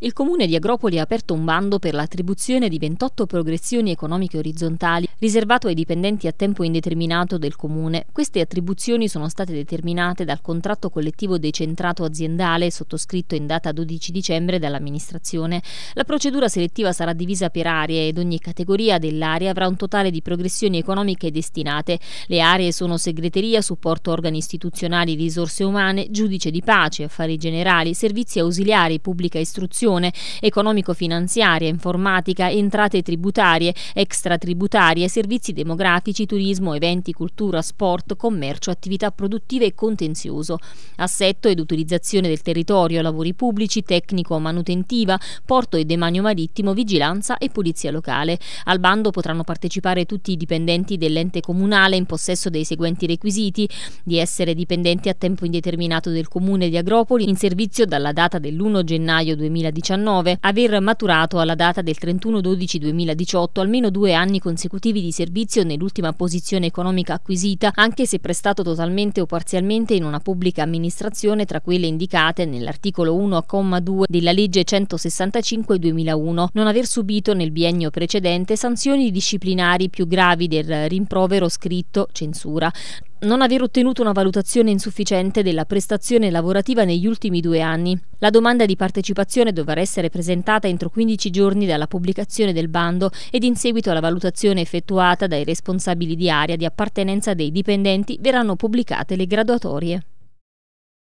Il comune di Agropoli ha aperto un bando per l'attribuzione di 28 progressioni economiche orizzontali riservato ai dipendenti a tempo indeterminato del Comune. Queste attribuzioni sono state determinate dal contratto collettivo decentrato aziendale sottoscritto in data 12 dicembre dall'amministrazione. La procedura selettiva sarà divisa per aree ed ogni categoria dell'area avrà un totale di progressioni economiche destinate. Le aree sono segreteria, supporto organi istituzionali, risorse umane, giudice di pace, affari generali, servizi ausiliari, pubblica istruzione, economico-finanziaria, informatica, entrate tributarie, extratributarie, servizi demografici, turismo, eventi, cultura, sport, commercio, attività produttive e contenzioso, assetto ed utilizzazione del territorio, lavori pubblici, tecnico-manutentiva, porto e demanio marittimo, vigilanza e polizia locale. Al bando potranno partecipare tutti i dipendenti dell'ente comunale in possesso dei seguenti requisiti di essere dipendenti a tempo indeterminato del comune di Agropoli in servizio dalla data dell'1 gennaio 2019, aver maturato alla data del 31 12 2018 almeno due anni consecutivi motivi di servizio nell'ultima posizione economica acquisita, anche se prestato totalmente o parzialmente in una pubblica amministrazione tra quelle indicate nell'articolo 1,2 della legge 165-2001, non aver subito nel biennio precedente sanzioni disciplinari più gravi del rimprovero scritto, censura, non aver ottenuto una valutazione insufficiente della prestazione lavorativa negli ultimi due anni. La domanda di partecipazione dovrà essere presentata entro 15 giorni dalla pubblicazione del bando ed in seguito alla valutazione effettuata dai responsabili di area di appartenenza dei dipendenti verranno pubblicate le graduatorie.